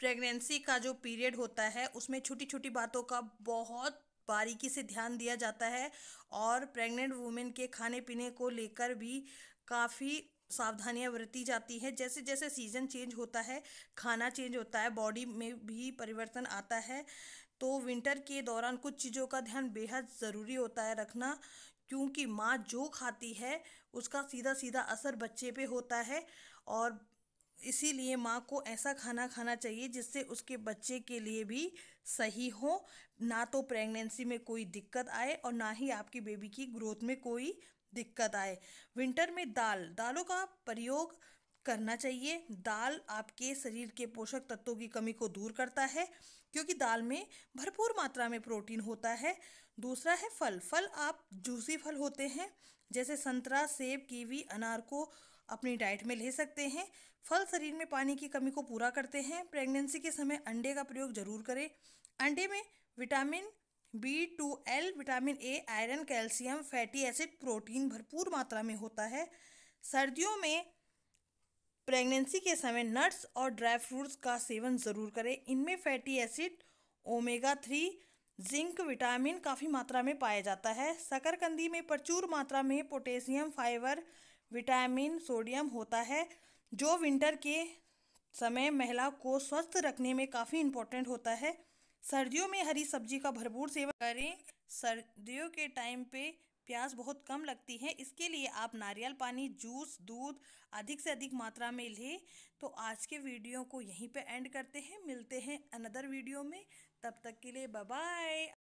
pregnancy का जो period होता है उसमें छोटी छोटी बातों का बहुत बारीकी से ध्यान दिया जाता है और प्रेग्नेंट वुमेन के खाने पीने को लेकर भी काफ़ी सावधानियां बरती जाती हैं जैसे जैसे सीज़न चेंज होता है खाना चेंज होता है बॉडी में भी परिवर्तन आता है तो विंटर के दौरान कुछ चीज़ों का ध्यान बेहद ज़रूरी होता है रखना क्योंकि माँ जो खाती है उसका सीधा सीधा असर बच्चे पे होता है और इसीलिए माँ को ऐसा खाना खाना चाहिए जिससे उसके बच्चे के लिए भी सही हो ना तो प्रेगनेंसी में कोई दिक्कत आए और ना ही आपकी बेबी की ग्रोथ में कोई दिक्कत आए विंटर में दाल दालों का प्रयोग करना चाहिए दाल आपके शरीर के पोषक तत्वों की कमी को दूर करता है क्योंकि दाल में भरपूर मात्रा में प्रोटीन होता है दूसरा है फल फल आप जूसी फल होते हैं जैसे संतरा सेब कीवी अनार को अपनी डाइट में ले सकते हैं फल शरीर में पानी की कमी को पूरा करते हैं प्रेगनेंसी के समय अंडे का प्रयोग जरूर करें अंडे में vitamin B twelve vitamin A iron calcium fatty acid protein भरपूर मात्रा में होता है सर्दियों में प्रेगनेंसी के समय नट्स और ड्राई फ्रूट्स का सेवन ज़रूर करें इनमें fatty acid omega three zinc vitamin काफ़ी मात्रा में पाया जाता है शकरकंदी में प्रचुर मात्रा में पोटेशियम फाइबर विटामिन सोडियम होता है जो विंटर के समय महिला को स्वस्थ रखने में काफ़ी इम्पोर्टेंट होता है सर्दियों में हरी सब्जी का भरपूर सेवन करें सर्दियों के टाइम पे प्यास बहुत कम लगती है इसके लिए आप नारियल पानी जूस दूध अधिक से अधिक मात्रा में लें तो आज के वीडियो को यहीं पे एंड करते हैं मिलते हैं अनदर वीडियो में तब तक के लिए बाय